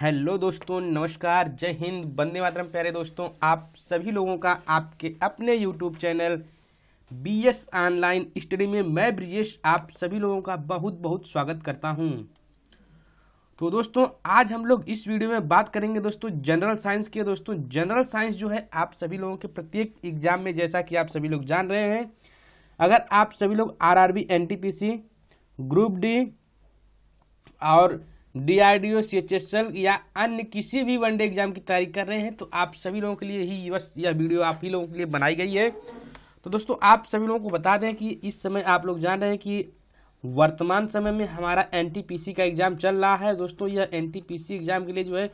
hello दोस्तों नमस्कार जय हिंद बंदे मातरम प्यारे दोस्तों आप सभी लोगों का आपके अपने YouTube channel B S online study में मैं ब्रिजेश आप सभी लोगों का बहुत बहुत स्वागत करता हूं तो दोस्तों आज हम लोग इस वीडियो में बात करेंगे दोस्तों जनरल साइंस के दोस्तों जनरल साइंस जो है आप सभी लोगों के प्रत्येक एग्जाम में जैसा कि आप सभी लोग जान रहे हैं अगर आप सभी लोग R R B N T P C group D और डीआरडीओ सीएचएसएल या अन्य किसी भी वनडे एग्जाम की तैयारी कर रहे हैं तो आप सभी लोगों के लिए ही बस यह वीडियो आप ही लोगों के लिए बनाई गई है तो दोस्तों आप सभी लोगों को बता दें कि इस समय आप लोग जान रहे हैं कि वर्तमान समय में हमारा एन का एग्ज़ाम चल रहा है दोस्तों यह एन एग्ज़ाम के लिए जो है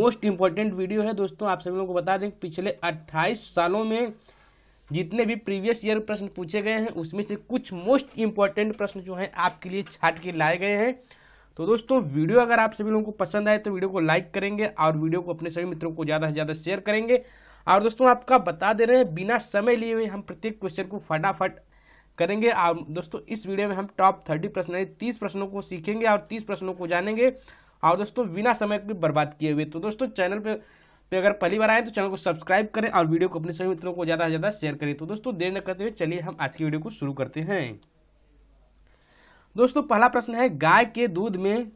मोस्ट इम्पॉर्टेंट वीडियो है दोस्तों आप सभी लोगों को बता दें पिछले 28 सालों में जितने भी प्रीवियस ईयर प्रश्न पूछे गए हैं उसमें से कुछ मोस्ट इम्पॉर्टेंट प्रश्न जो हैं आपके लिए छाट के लाए गए हैं तो दोस्तों वीडियो अगर आप सभी लोगों को पसंद आए तो वीडियो को लाइक करेंगे और वीडियो को अपने सभी मित्रों को ज़्यादा से ज़्यादा शेयर करेंगे और दोस्तों आपका बता दे रहे हैं बिना समय लिए हुए हम प्रत्येक क्वेश्चन को फटाफट करेंगे और दोस्तों इस वीडियो में हम टॉप थर्टी प्रश्न यानी तीस प्रश्नों को सीखेंगे और तीस प्रश्नों को जानेंगे और दोस्तों बिना समय को बर्बाद किए हुए तो दोस्तों चैनल पर पे अगर पहली बार आए तो चैनल को सब्सक्राइब करें और वीडियो को अपने सभी मित्रों को ज़्यादा से ज़्यादा शेयर करें तो दोस्तों देर न करते हुए चलिए हम आज की वीडियो को शुरू करते हैं दोस्तों पहला प्रश्न है गाय के दूध में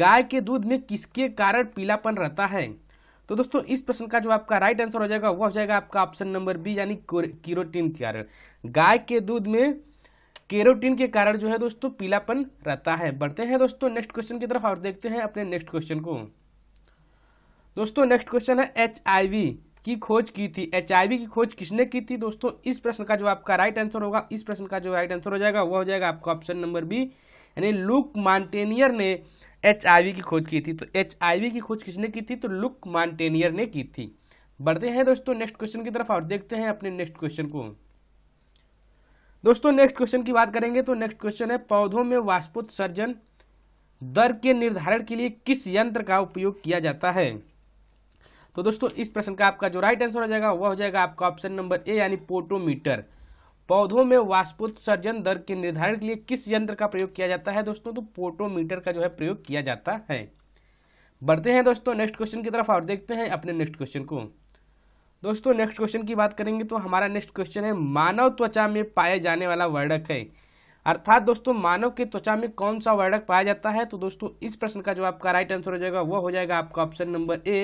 गाय के दूध में किसके कारण पीलापन रहता है तो दोस्तों इस प्रश्न का जो आपका राइट आंसर हो जाएगा वह हो जाएगा आपका ऑप्शन नंबर बी यानी कीरोटीन के कारण गाय के दूध में केरोटीन के कारण जो है दोस्तों पीलापन रहता है बढ़ते हैं दोस्तों नेक्स्ट क्वेश्चन की तरफ और देखते हैं अपने नेक्स्ट क्वेश्चन को दोस्तों नेक्स्ट क्वेश्चन है एच आई वी की खोज की थी एच की खोज किसने की थी दोस्तों इस प्रश्न का जो आपका राइट आंसर होगा इस प्रश्न का जो राइट आंसर हो जाएगा वह हो जाएगा आपका ऑप्शन नंबर बी यानी लुक मांटेनियर ने एच की खोज की थी तो एच की खोज किसने की थी तो लुक मॉन्टेनियर ने की थी बढ़ते हैं दोस्तों नेक्स्ट क्वेश्चन की तरफ और देखते हैं अपने नेक्स्ट क्वेश्चन को दोस्तों नेक्स्ट क्वेश्चन की बात करेंगे तो नेक्स्ट क्वेश्चन है पौधों में वाष्पोत्सर्जन दर के निर्धारण के लिए किस यंत्र का उपयोग किया जाता है तो दोस्तों इस प्रश्न का आपका जो राइट आंसर हो जाएगा वह हो जाएगा आपका ऑप्शन नंबर ए यानी पोटोमीटर पौधों में वाष्पोत्सर्जन दर के निर्धारण के लिए किस यंत्र का प्रयोग किया जाता है दोस्तों तो पोटोमीटर का जो है प्रयोग किया जाता है बढ़ते हैं दोस्तों नेक्स्ट क्वेश्चन की तरफ और देखते हैं अपने नेक्स्ट क्वेश्चन को दोस्तों नेक्स्ट क्वेश्चन की बात करेंगे तो हमारा नेक्स्ट क्वेश्चन है मानव त्वचा में पाया जाने वाला वर्णक है अर्थात दोस्तों मानव के त्वचा में कौन सा वर्णक पाया जाता है तो दोस्तों इस प्रश्न का जो आपका राइट आंसर हो जाएगा वह हो जाएगा आपका ऑप्शन नंबर ए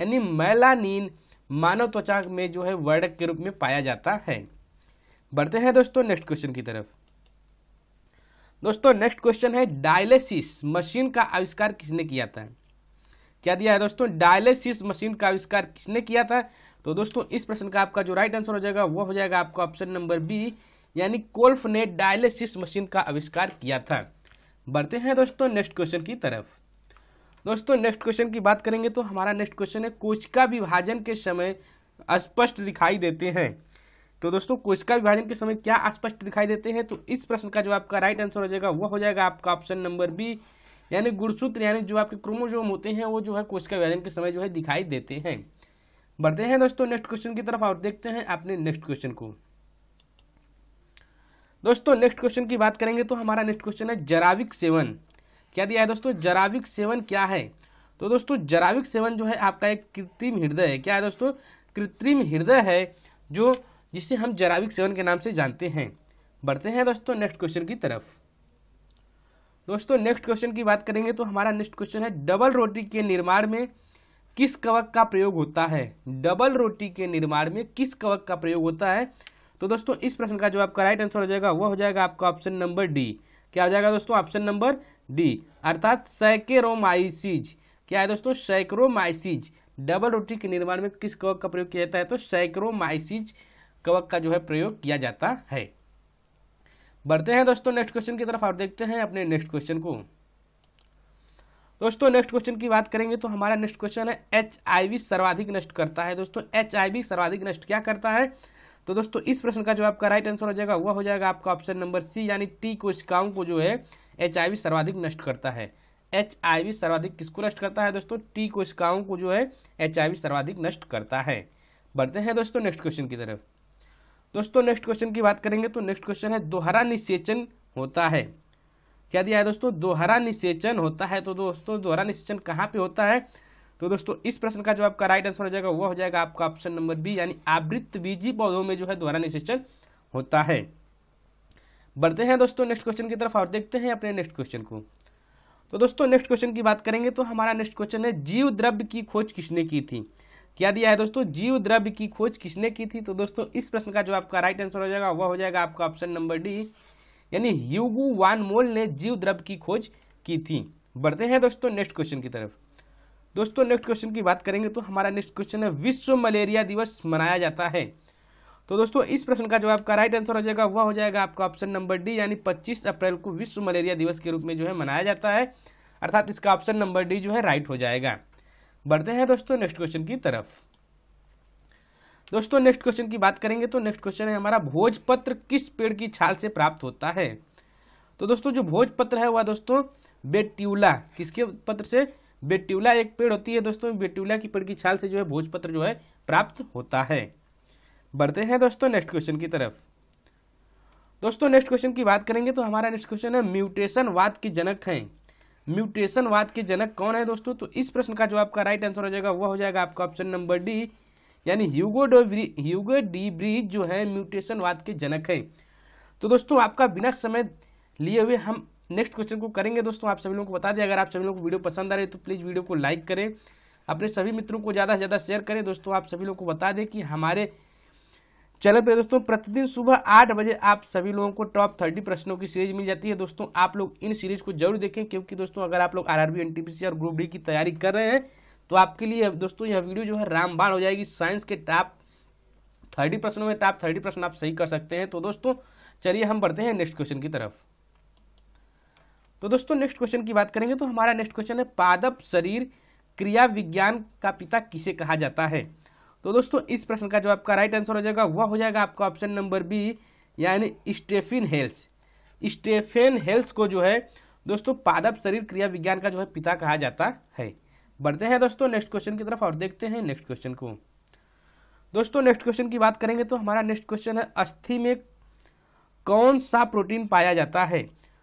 यानी मेलानिन मानव त्वचा में जो है वर्णक के रूप में पाया जाता है बढ़ते हैं दोस्तों नेक्स्ट क्वेश्चन की तरफ दोस्तों नेक्स्ट क्वेश्चन है डायलिसिस मशीन का आविष्कार किसने किया था क्या दिया है दोस्तों डायलिसिस मशीन का आविष्कार किसने किया था तो दोस्तों इस प्रश्न का आपका जो राइट आंसर हो जाएगा वो हो जाएगा आपका ऑप्शन नंबर बी यानी कोल्फ ने डायलिसिस मशीन का आविष्कार किया था बढ़ते हैं दोस्तों नेक्स्ट क्वेश्चन की तरफ दोस्तों नेक्स्ट क्वेश्चन की बात करेंगे तो हमारा नेक्स्ट क्वेश्चन है कोशिका विभाजन के समय स्पष्ट दिखाई देते हैं तो दोस्तों कोशिका विभाजन के समय क्या स्पष्ट दिखाई देते हैं तो इस प्रश्न का जो आपका राइट आंसर हो जाएगा वो हो जाएगा आपका ऑप्शन नंबर बी यानी गुणसूत्र यानी जो आपके क्रोमोजोम होते हैं वो जो है कोशिका विभाजन के समय जो है दिखाई देते हैं बढ़ते हैं दोस्तों नेक्स्ट क्वेश्चन की तरफ और देखते हैं अपने नेक्स्ट क्वेश्चन को दोस्तों नेक्स्ट क्वेश्चन की बात करेंगे तो हमारा नेक्स्ट क्वेश्चन है जराविक सेवन क्या दिया है दोस्तों जराविक सेवन क्या है तो दोस्तों जराविक सेवन जो है आपका एक कृत्रिम हृदय है क्या है दोस्तों कृत्रिम हृदय है जो जिसे हम जराविक सेवन के नाम से जानते हैं बढ़ते हैं दोस्तों नेक्स्ट क्वेश्चन की तरफ दोस्तों नेक्स्ट क्वेश्चन की बात करेंगे तो हमारा नेक्स्ट क्वेश्चन है डबल रोटी के निर्माण में किस कवक का प्रयोग होता है डबल रोटी के निर्माण में किस कवक का प्रयोग होता है तो दोस्तों इस प्रश्न का जो आपका राइट आंसर हो जाएगा वह हो जाएगा आपका ऑप्शन नंबर डी क्या हो जाएगा दोस्तों ऑप्शन नंबर डी अर्थात सैकेरोमाइसिज क्या है दोस्तों सैक्रोमाइसिज डबल रोटी के निर्माण में किस कवक का प्रयोग किया जाता है तो सैक्रोमाइसिज कवक का जो है प्रयोग किया जाता है बढ़ते हैं दोस्तों नेक्स्ट क्वेश्चन की तरफ और देखते हैं अपने नेक्स्ट क्वेश्चन को दोस्तों नेक्स्ट क्वेश्चन की बात करेंगे तो हमारा नेक्स्ट क्वेश्चन है एच सर्वाधिक नष्ट करता है दोस्तों एच सर्वाधिक नष्ट क्या करता है तो दोस्तों इस प्रश्न का जो आपका राइट आंसर हो जाएगा वह हो जाएगा आपका ऑप्शन नंबर सी यानी टी कोशिकाओं को जो है एच सर्वाधिक नष्ट करता है एच सर्वाधिक किसको नष्ट करता है दोस्तों टी कोशिकाओं को जो है एच सर्वाधिक नष्ट करता है बढ़ते हैं दोस्तों नेक्स्ट क्वेश्चन की तरफ दोस्तों नेक्स्ट क्वेश्चन की बात करेंगे तो नेक्स्ट क्वेश्चन है दोहरा निषेचन होता है क्या दिया है दोस्तों दोहरा निषेचन होता है तो दोस्तों दोहरा निषेचन कहाँ पे होता है तो दोस्तों इस प्रश्न का जो आपका राइट आंसर हो जाएगा वह हो जाएगा आपका ऑप्शन नंबर बी यानी आवृत्त बीजी पौधों में जो है दोहरा निषेचन होता है बढ़ते हैं दोस्तों नेक्स्ट क्वेश्चन की तरफ और देखते हैं अपने नेक्स्ट क्वेश्चन को तो दोस्तों नेक्स्ट क्वेश्चन की बात करेंगे तो हमारा नेक्स्ट क्वेश्चन है जीव द्रव्य की खोज किसने की थी क्या दिया है दोस्तों जीव द्रव्य की खोज किसने की थी तो दोस्तों इस प्रश्न का जो आपका राइट आंसर हो जाएगा वह हो जाएगा आपका ऑप्शन नंबर डी यानी यूगू वान मोल ने जीव द्रव्य की खोज की थी बढ़ते हैं दोस्तों नेक्स्ट क्वेश्चन की तरफ दोस्तों नेक्स्ट क्वेश्चन की बात करेंगे तो हमारा नेक्स्ट क्वेश्चन है विश्व मलेरिया दिवस मनाया जाता है तो दोस्तों इस प्रश्न का जो आपका राइट आंसर हो जाएगा वह हो जाएगा आपका ऑप्शन नंबर डी यानी 25 अप्रैल को विश्व मलेरिया दिवस के रूप में जो है मनाया जाता है अर्थात इसका ऑप्शन नंबर डी जो है राइट हो जाएगा बढ़ते हैं दोस्तों नेक्स्ट क्वेश्चन की तरफ दोस्तों नेक्स्ट क्वेश्चन की बात करेंगे तो नेक्स्ट क्वेश्चन है हमारा भोजपत्र किस पेड़ की छाल से प्राप्त होता है तो दोस्तों जो भोजपत्र है वह दोस्तों बेट्यूला किसके पत्र से बेट्यूला एक पेड़ होती है दोस्तों बेट्यूला की पेड़ की छाल से जो है भोजपत्र जो है प्राप्त होता है बढ़ते हैं दोस्तों नेक्स्ट क्वेश्चन की तरफ दोस्तों नेक्स्ट क्वेश्चन की बात करेंगे तो हमारा नेक्स्ट क्वेश्चन है म्यूटेशन वाद के जनक हैं वाद के जनक कौन है दोस्तों तो इस प्रश्न का जो आपका राइट आंसर हो जाएगा वह हो जाएगा आपका ऑप्शन नंबर डी यानी ह्यूगो ह्यूगो डी ब्रिज जो है म्यूटेशन वाद के जनक है तो दोस्तों आपका बिना समय लिए हुए हम नेक्स्ट क्वेश्चन को करेंगे दोस्तों आप सभी लोगों को बता दें अगर आप सभी लोगों को वीडियो पसंद आ रही है तो प्लीज़ वीडियो को लाइक करें अपने सभी मित्रों को ज़्यादा से ज़्यादा शेयर करें दोस्तों आप सभी लोगों को बता दें कि हमारे चैनल पर दोस्तों प्रतिदिन सुबह आठ बजे आप सभी लोगों को टॉप थर्टी प्रश्नों की सीरीज मिल जाती है दोस्तों आप लोग इन सीरीज को जरूर देखें क्योंकि दोस्तों अगर आप लोग आर एनटीपीसी और ग्रुप डी की तैयारी कर रहे हैं तो आपके लिए दोस्तों यह वीडियो जो है रामबाण हो जाएगी साइंस के टॉप थर्टी प्रश्नों में टॉप थर्टी प्रश्न आप सही कर सकते हैं तो दोस्तों चलिए हम बढ़ते हैं नेक्स्ट क्वेश्चन की तरफ तो दोस्तों नेक्स्ट क्वेश्चन की बात करेंगे तो हमारा नेक्स्ट क्वेश्चन है पादप शरीर क्रिया विज्ञान का पिता किसे कहा जाता है तो दोस्तों इस प्रश्न का जो आपका राइट आंसर हो जाएगा वह हो जाएगा आपका ऑप्शन नंबर बी यानी स्टेफिन हेल्स स्टेफेन हेल्स को जो है दोस्तों पादप शरीर क्रिया विज्ञान का जो है पिता कहा जाता है बढ़ते हैं दोस्तों नेक्स्ट क्वेश्चन की तरफ और देखते हैं नेक्स्ट क्वेश्चन को दोस्तों नेक्स्ट क्वेश्चन की बात करेंगे तो हमारा नेक्स्ट क्वेश्चन है अस्थि में कौन सा प्रोटीन पाया जाता है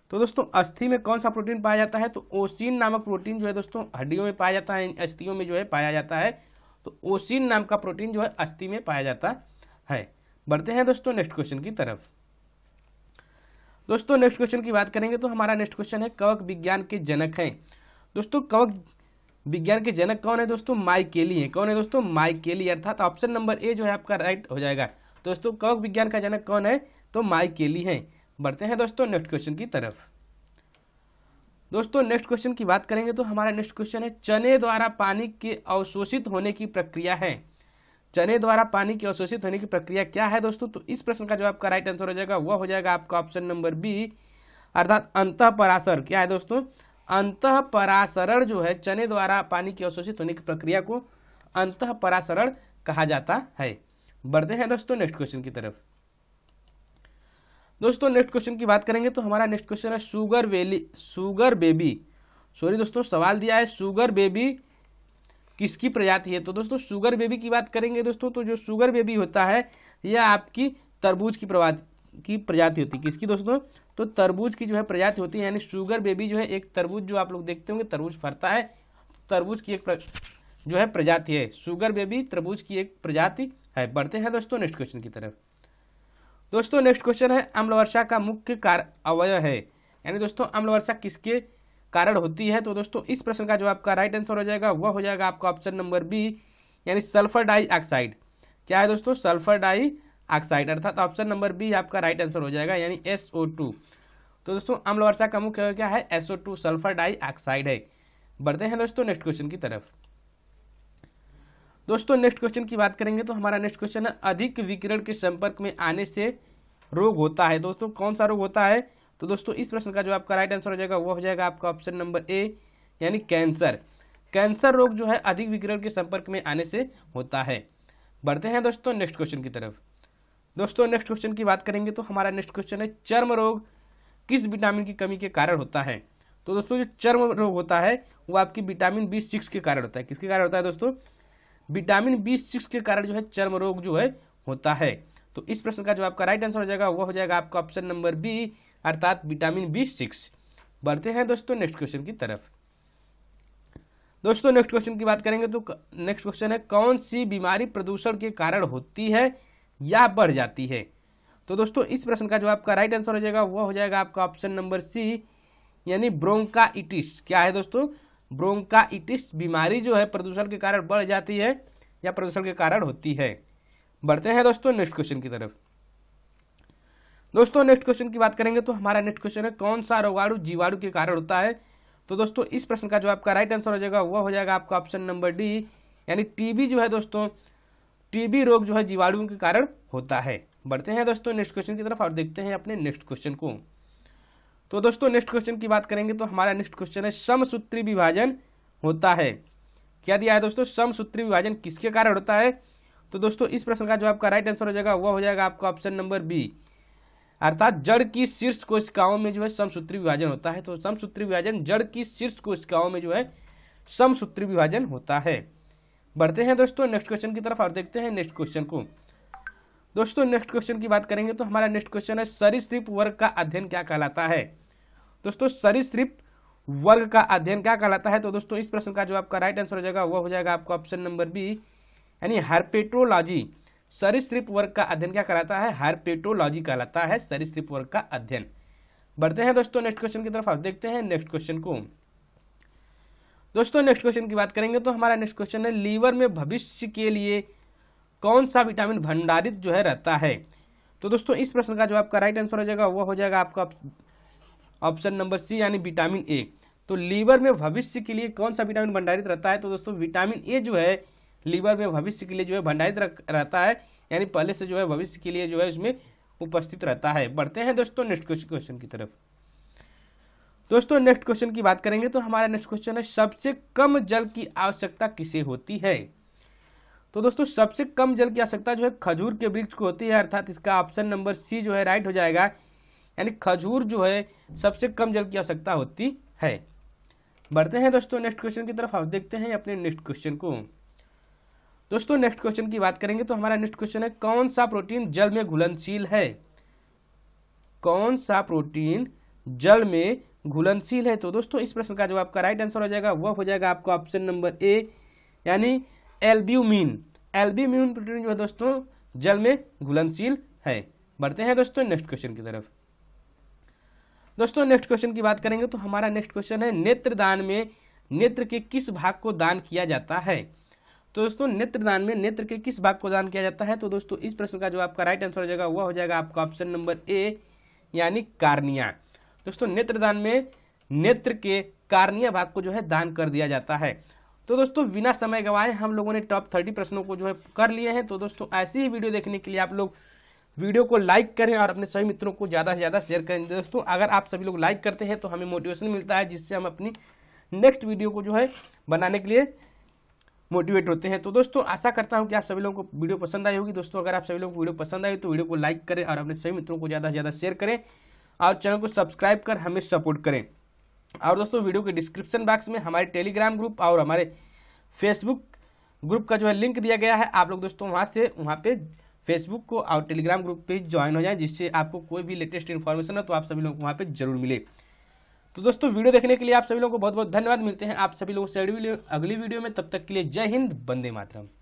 तो दोस्तों अस्थि में कौन सा प्रोटीन पाया जाता है तो ओसिन नामक प्रोटीन जो है दोस्तों हड्डियों में पाया जाता है अस्थियों में जो है पाया जाता है तो ओसिन नाम का प्रोटीन जो है अस्थि में पाया जाता है बढ़ते हैं दोस्तों नेक्स्ट क्वेश्चन की तरफ दोस्तों नेक्स्ट क्वेश्चन की बात करेंगे तो हमारा नेक्स्ट क्वेश्चन है कवक विज्ञान के जनक हैं दोस्तों कवक विज्ञान के जनक कौन है दोस्तों माइकेली है कौन है दोस्तों माइकेली अर्थात ऑप्शन नंबर ए जो है आपका राइट हो जाएगा दोस्तों कवक विज्ञान का जनक कौन है तो माइकेली है बढ़ते हैं दोस्तों नेक्स्ट क्वेश्चन की तरफ दोस्तों नेक्स्ट क्वेश्चन की बात करेंगे तो हमारा नेक्स्ट क्वेश्चन है चने द्वारा पानी के अवशोषित होने की प्रक्रिया है चने द्वारा पानी के अवशोषित होने की प्रक्रिया क्या है दोस्तों तो इस प्रश्न का जो आपका राइट आंसर हो जाएगा वह हो जाएगा आपका ऑप्शन नंबर बी अर्थात अंत परासर क्या है दोस्तों अंत परासरण जो है चने द्वारा पानी के अवशोषित होने की प्रक्रिया को अंत परासरण कहा जाता है बढ़ते हैं दोस्तों नेक्स्ट क्वेश्चन की तरफ दोस्तों नेक्स्ट क्वेश्चन की बात करेंगे तो हमारा नेक्स्ट क्वेश्चन है sugar valley sugar baby sorry दोस्तों सवाल दिया है शुगर बेबी किसकी प्रजाति है तो दोस्तों शुगर बेबी की बात करेंगे दोस्तों तो जो शुगर बेबी होता है यह आपकी तरबूज की की प्रजाति होती है किसकी दोस्तों तो तरबूज की जो है प्रजाति होती है यानी शुगर बेबी जो है एक तरबूज जो आप लोग देखते होंगे तरबूज फरता है तरबूज की एक प्र... जो है प्रजाति है शुगर बेबी तरबूज की एक प्रजाति है बढ़ते हैं दोस्तों नेक्स्ट क्वेश्चन की तरफ दोस्तों नेक्स्ट क्वेश्चन है अम्ल वर्षा का मुख्य कार अवय है यानी दोस्तों अम्ल वर्षा किसके कारण होती है तो दोस्तों इस प्रश्न का जो आपका राइट आंसर हो जाएगा वह हो जाएगा आपका ऑप्शन नंबर बी यानी सल्फर डाई ऑक्साइड क्या है दोस्तों सल्फर डाई ऑक्साइड अर्थात ऑप्शन नंबर बी आपका राइट आंसर हो जाएगा यानी एस ओ टू तो दोस्तों अम्ल वर्षा का मुख्य क्या है S two sulphur dioxide है बढ़ते हैं दोस्तों नेक्स्ट क्वेश्चन की तरफ दोस्तों नेक्स्ट क्वेश्चन की बात करेंगे तो हमारा नेक्स्ट क्वेश्चन है अधिक विकिरण के संपर्क में आने से रोग होता है दोस्तों कौन सा रोग होता है तो दोस्तों इस प्रश्न का जो आपका राइट आंसर हो जाएगा वो हो जाएगा आपका ऑप्शन नंबर ए यानी कैंसर कैंसर रोग जो है अधिक विकिरण के संपर्क में आने से होता है बढ़ते हैं दोस्तों नेक्स्ट क्वेश्चन की तरफ दोस्तों नेक्स्ट क्वेश्चन की बात करेंगे तो हमारा नेक्स्ट क्वेश्चन है चर्म रोग किस विटामिन की कमी के कारण होता है तो दोस्तों जो चर्म रोग होता है वो आपकी विटामिन बी सिक्स के कारण होता है किसके कारण होता है दोस्तों विटामिन बी सिक्स के कारण जो है चर्म रोग जो है होता है तो इस प्रश्न का जो आपका राइट आंसर हो जाएगा वह हो जाएगा आपका ऑप्शन नंबर बी अर्थात विटामिन बी सिक्स बढ़ते हैं दोस्तों नेक्स्ट क्वेश्चन की तरफ दोस्तों नेक्स्ट क्वेश्चन की बात करेंगे तो नेक्स्ट क्वेश्चन है कौन सी बीमारी प्रदूषण के कारण होती है या बढ़ जाती है तो दोस्तों इस प्रश्न का जो आपका राइट आंसर हो जाएगा वह हो जाएगा आपका ऑप्शन नंबर सी यानी ब्रोंकाइटिस क्या है दोस्तों ब्रोंकाइटिस बीमारी जो है प्रदूषण के कारण बढ़ जाती है या प्रदूषण के कारण होती है बढ़ते हैं दोस्तों नेक्स्ट क्वेश्चन की तरफ दोस्तों नेक्स्ट क्वेश्चन की बात करेंगे तो हमारा नेक्स्ट क्वेश्चन है कौन सा रोगाणु जीवाणु के कारण होता है तो दोस्तों इस प्रश्न का जो आपका राइट आंसर हो जाएगा वह हो जाएगा आपका ऑप्शन नंबर डी यानी टीबी जो है दोस्तों टीबी रोग जो है जीवाणुओं के कारण होता है बढ़ते हैं दोस्तों नेक्स्ट क्वेश्चन की तरफ और देखते हैं अपने नेक्स्ट क्वेश्चन को तो दोस्तों नेक्स्ट क्वेश्चन की बात करेंगे तो हमारा नेक्स्ट क्वेश्चन है समसूत्री विभाजन होता है क्या दिया है दोस्तों समसूत्री विभाजन किसके कारण होता है तो दोस्तों इस प्रश्न का जो आपका राइट आंसर हो जाएगा वह हो जाएगा आपका ऑप्शन नंबर बी अर्थात जड़ की शीर्ष कोशिकाओं में जो है समसूत्री विभाजन होता है तो समसूत्री विभाजन जड़ की शीर्ष कोशिकाओं में जो है समसूत्री विभाजन होता है बढ़ते हैं दोस्तों नेक्स्ट क्वेश्चन की तरफ और देखते हैं नेक्स्ट क्वेश्चन को दोस्तों नेक्स्ट क्वेश्चन की बात करेंगे तो हमारा नेक्स्ट क्वेश्चन है सरिस्त्रिप वर्ग का अध्ययन क्या कहलाता है दोस्तों सरिस्त्रिप वर्ग का अध्ययन क्या कहलाता है तो दोस्तों इस प्रश्न का जो आपका राइट आंसर हो जाएगा वह हो जाएगा आपको ऑप्शन नंबर बी यानी हार्पेट्रोलॉजी सरिस्त्रिप वर्ग का अध्ययन क्या कहलाता है हार्पेटोलॉजी कहलाता है सरिस्त्रिप वर्ग का अध्ययन बढ़ते हैं दोस्तों नेक्स्ट क्वेश्चन की तरफ आप देखते हैं नेक्स्ट क्वेश्चन को दोस्तों नेक्स्ट क्वेश्चन की बात करेंगे तो हमारा नेक्स्ट क्वेश्चन है लीवर में भविष्य के लिए कौन सा विटामिन भंडारित जो है रहता है तो दोस्तों इस प्रश्न का जो आपका राइट आंसर हो जाएगा वो हो जाएगा आपका ऑप्शन नंबर सी यानी विटामिन ए तो लीवर में भविष्य के लिए कौन सा विटामिन भंडारित रहता है तो दोस्तों विटामिन ए जो है लीवर में भविष्य के लिए जो है भंडारित रहता है यानी पहले से जो है भविष्य के लिए जो है उसमें उपस्थित रहता है बढ़ते हैं दोस्तों नेक्स्ट क्वेश्चन की तरफ दोस्तों नेक्स्ट क्वेश्चन की बात करेंगे तो हमारा नेक्स्ट क्वेश्चन है सबसे कम जल की आवश्यकता किसे होती है तो दोस्तों सबसे कम जल की आवश्यकता जो है खजूर के वृक्ष को होती है अर्थात इसका ऑप्शन नंबर सी जो है राइट हो जाएगा यानी खजूर जो है सबसे कम जल की आवश्यकता होती है बढ़ते हैं दोस्तों नेक्स्ट क्वेश्चन की तरफ आप देखते हैं अपने नेक्स्ट क्वेश्चन को दोस्तों नेक्स्ट क्वेश्चन की बात करेंगे तो हमारा नेक्स्ट क्वेश्चन है कौन सा प्रोटीन जल में घुलनशील है कौन सा प्रोटीन जल में घुलनशील है तो दोस्तों इस प्रश्न का जो आपका राइट आंसर हो जाएगा वह हो जाएगा आपका ऑप्शन नंबर ए यानी एल्ब्यूमिन एल्ब्यूमिन प्रोटीन जो है दोस्तों जल में घुलनशील है बढ़ते हैं दोस्तों नेक्स्ट क्वेश्चन की तरफ दोस्तों नेक्स्ट क्वेश्चन की बात करेंगे तो हमारा नेक्स्ट क्वेश्चन है नेत्रदान में नेत्र के किस भाग को दान किया जाता है तो दोस्तों नेत्रदान में नेत्र के किस भाग को दान किया जाता है तो दोस्तों इस प्रश्न का जो आपका राइट आंसर हो जाएगा वह हो जाएगा आपका ऑप्शन नंबर ए यानी कार्निया दोस्तों नेत्रदान में नेत्र के कार्निया भाग को जो है दान कर दिया जाता है तो दोस्तों बिना समय गवाए हम लोगों ने टॉप थर्टी प्रश्नों को जो है कर लिए हैं तो दोस्तों ऐसी ही वीडियो देखने के लिए आप लोग वीडियो को लाइक करें और अपने सभी मित्रों को ज़्यादा से ज़्यादा शेयर करें दोस्तों अगर आप सभी लोग लाइक करते हैं तो हमें मोटिवेशन मिलता है जिससे हम अपनी नेक्स्ट वीडियो को जो है बनाने के लिए मोटिवेट होते हैं तो दोस्तों आशा करता हूं कि आप सभी लोगों को वीडियो पसंद आई होगी दोस्तों अगर आप सभी लोगों को वीडियो पसंद आई तो वीडियो को लाइक करें और अपने सभी मित्रों को ज़्यादा से ज़्यादा शेयर करें और चैनल को सब्सक्राइब कर हमें सपोर्ट करें और दोस्तों वीडियो के डिस्क्रिप्शन बॉक्स में हमारे टेलीग्राम ग्रुप और हमारे फेसबुक ग्रुप का जो है लिंक दिया गया है आप लोग दोस्तों वहाँ से वहाँ पे फेसबुक को और टेलीग्राम ग्रुप पे ज्वाइन हो जाए जिससे आपको कोई भी लेटेस्ट इन्फॉर्मेशन हो तो आप सभी लोग वहाँ पर जरूर मिले तो दोस्तों वीडियो देखने के लिए आप सभी लोगों को बहुत बहुत धन्यवाद मिलते हैं आप सभी लोगों से अगली वीडियो में तब तक के लिए जय हिंद बंदे मातरम